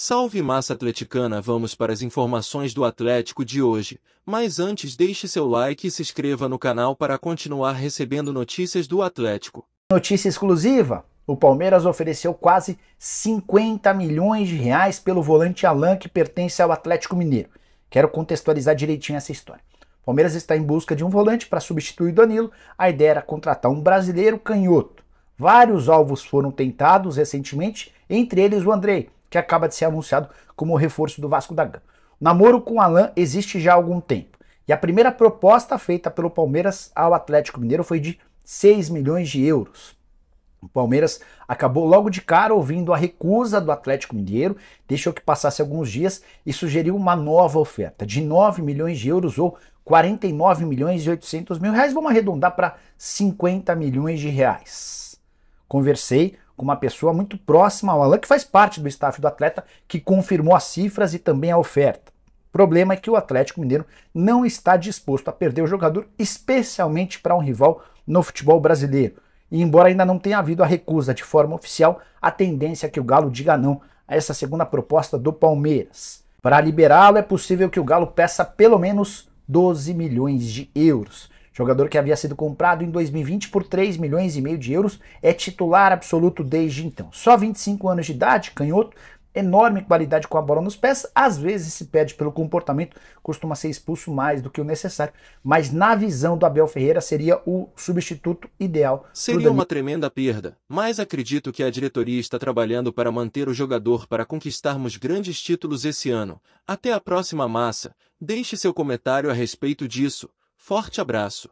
Salve massa atleticana, vamos para as informações do Atlético de hoje. Mas antes, deixe seu like e se inscreva no canal para continuar recebendo notícias do Atlético. Notícia exclusiva: o Palmeiras ofereceu quase 50 milhões de reais pelo volante Alan que pertence ao Atlético Mineiro. Quero contextualizar direitinho essa história. O Palmeiras está em busca de um volante para substituir o Danilo. A ideia era contratar um brasileiro canhoto. Vários alvos foram tentados recentemente, entre eles o Andrei que acaba de ser anunciado como reforço do Vasco da Gama. O namoro com Alain existe já há algum tempo. E a primeira proposta feita pelo Palmeiras ao Atlético Mineiro foi de 6 milhões de euros. O Palmeiras acabou logo de cara ouvindo a recusa do Atlético Mineiro, deixou que passasse alguns dias e sugeriu uma nova oferta de 9 milhões de euros ou 49 milhões e 800 mil reais. Vamos arredondar para 50 milhões de reais. Conversei com uma pessoa muito próxima ao Alan, que faz parte do staff do atleta, que confirmou as cifras e também a oferta. O problema é que o Atlético Mineiro não está disposto a perder o jogador, especialmente para um rival no futebol brasileiro. E embora ainda não tenha havido a recusa de forma oficial, a tendência é que o Galo diga não a essa segunda proposta do Palmeiras. Para liberá-lo, é possível que o Galo peça pelo menos 12 milhões de euros. Jogador que havia sido comprado em 2020 por 3 milhões e meio de euros, é titular absoluto desde então. Só 25 anos de idade, canhoto, enorme qualidade com a bola nos pés, às vezes se pede pelo comportamento, costuma ser expulso mais do que o necessário, mas na visão do Abel Ferreira seria o substituto ideal. Seria uma tremenda perda, mas acredito que a diretoria está trabalhando para manter o jogador para conquistarmos grandes títulos esse ano. Até a próxima massa. Deixe seu comentário a respeito disso. Forte abraço